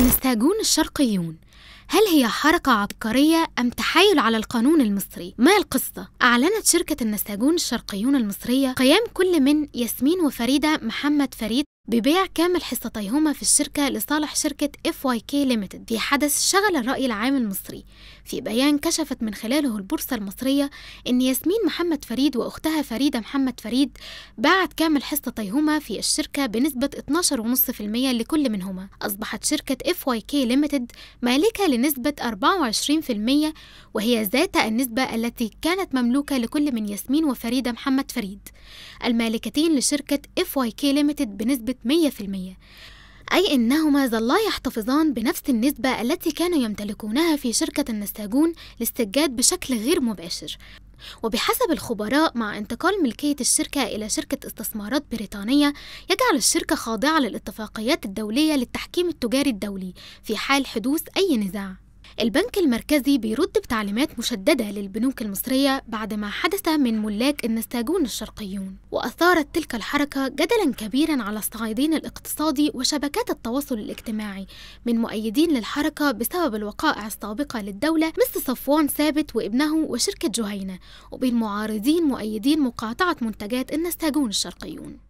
المستاجون الشرقيون هل هي حركة عبقرية أم تحايل على القانون المصري؟ ما القصة؟ أعلنت شركة النساجون الشرقيون المصرية قيام كل من ياسمين وفريدة محمد فريد ببيع كامل حصتيهما في الشركة لصالح شركة FYK Limited في حدث شغل الرأي العام المصري في بيان كشفت من خلاله البورصة المصرية أن ياسمين محمد فريد وأختها فريدة محمد فريد باعت كامل حصتيهما في الشركة بنسبة 12.5% لكل منهما أصبحت شركة FYK Limited مالكة تمليكها لنسبة 24% وهي ذات النسبة التي كانت مملوكة لكل من ياسمين وفريدة محمد فريد المالكتين لشركة اف واي كي ليمتد بنسبة 100% أي أنهما ظلا يحتفظان بنفس النسبة التي كانوا يمتلكونها في شركة النساجون للسجاد بشكل غير مباشر وبحسب الخبراء مع انتقال ملكية الشركة إلى شركة استثمارات بريطانية يجعل الشركة خاضعة للاتفاقيات الدولية للتحكيم التجاري الدولي في حال حدوث أي نزاع البنك المركزي بيرد بتعليمات مشددة للبنوك المصرية بعد ما حدث من ملاك النستاجون الشرقيون وأثارت تلك الحركة جدلا كبيرا على الصعيدين الاقتصادي وشبكات التواصل الاجتماعي من مؤيدين للحركة بسبب الوقائع السابقة للدولة مثل صفوان ثابت وابنه وشركة جهينة وبين معارضين مؤيدين مقاطعة منتجات النستاجون الشرقيون